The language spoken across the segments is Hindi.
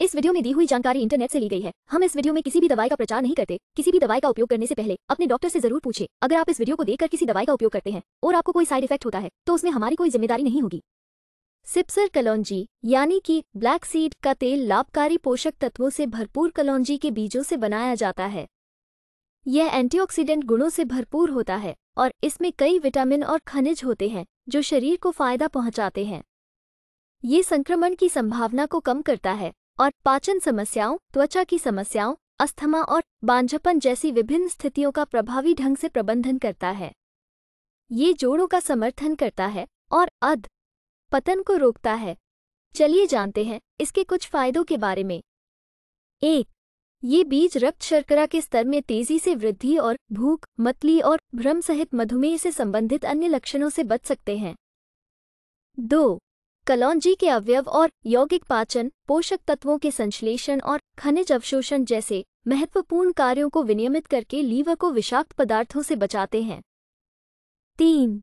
इस वीडियो में दी हुई जानकारी इंटरनेट से ली गई है हम इस वीडियो में किसी भी दवाई का प्रचार नहीं करते किसी भी दवाई का उपयोग करने से पहले अपने डॉक्टर से जरूर पूछे अगर आप इस वीडियो को देखकर किसी दवाई का उपयोग करते हैं और आपको कोई साइड इफेक्ट होता है तो उसमें हमारी कोई जिम्मेदारी नहीं होगी सिप्सर कलौजी यानी कि ब्लैक सीड का तेल लाभकारी पोषक तत्वों से भरपूर कलौजी के बीजों से बनाया जाता है यह एंटीऑक्सीडेंट गुणों से भरपूर होता है और इसमें कई विटामिन और खनिज होते हैं जो शरीर को फायदा पहुंचाते हैं ये संक्रमण की संभावना को कम करता है और पाचन समस्याओं त्वचा की समस्याओं अस्थमा और बांझपन जैसी विभिन्न स्थितियों का प्रभावी ढंग से प्रबंधन करता है ये जोड़ों का समर्थन करता है और अध पतन को रोकता है चलिए जानते हैं इसके कुछ फायदों के बारे में एक ये बीज रक्त शर्करा के स्तर में तेजी से वृद्धि और भूख मतली और भ्रम सहित मधुमेह से संबंधित अन्य लक्षणों से बच सकते हैं दो कलौंजी के अवयव और यौगिक पाचन पोषक तत्वों के संश्लेषण और खनिज अवशोषण जैसे महत्वपूर्ण कार्यों को विनियमित करके लीवर को विषाक्त पदार्थों से बचाते हैं तीन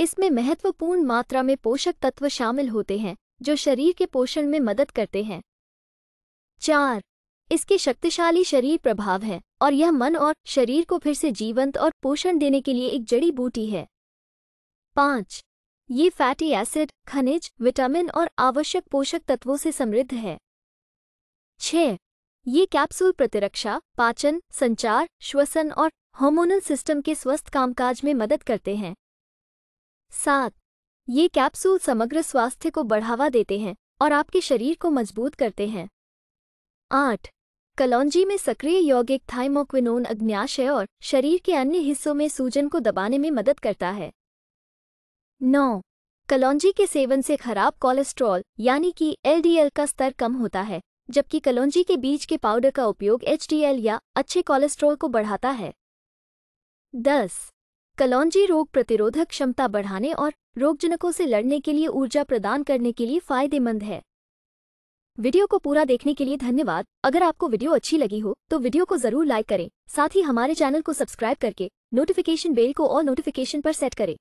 इसमें महत्वपूर्ण मात्रा में पोषक तत्व शामिल होते हैं जो शरीर के पोषण में मदद करते हैं चार इसके शक्तिशाली शरीर प्रभाव है और यह मन और शरीर को फिर से जीवंत और पोषण देने के लिए एक जड़ी बूटी है पाँच ये फैटी एसिड खनिज विटामिन और आवश्यक पोषक तत्वों से समृद्ध है छ ये कैप्सूल प्रतिरक्षा पाचन संचार श्वसन और हार्मोनल सिस्टम के स्वस्थ कामकाज में मदद करते हैं सात ये कैप्सूल समग्र स्वास्थ्य को बढ़ावा देते हैं और आपके शरीर को मजबूत करते हैं आठ कलौजी में सक्रिय यौगिक थाइमोक्विनोन अग्न्याशय और शरीर के अन्य हिस्सों में सूजन को दबाने में मदद करता है नौ कलौंजी के सेवन से खराब कोलेस्ट्रॉल यानी कि एलडीएल का स्तर कम होता है जबकि कलौंजी के बीज के पाउडर का उपयोग एचडीएल या अच्छे कोलेस्ट्रॉल को बढ़ाता है दस कलौंजी रोग प्रतिरोधक क्षमता बढ़ाने और रोगजनकों से लड़ने के लिए ऊर्जा प्रदान करने के लिए फायदेमंद है वीडियो को पूरा देखने के लिए धन्यवाद अगर आपको वीडियो अच्छी लगी हो तो वीडियो को जरूर लाइक करें साथ ही हमारे चैनल को सब्सक्राइब करके नोटिफिकेशन बेल को और नोटिफिकेशन पर सेट करें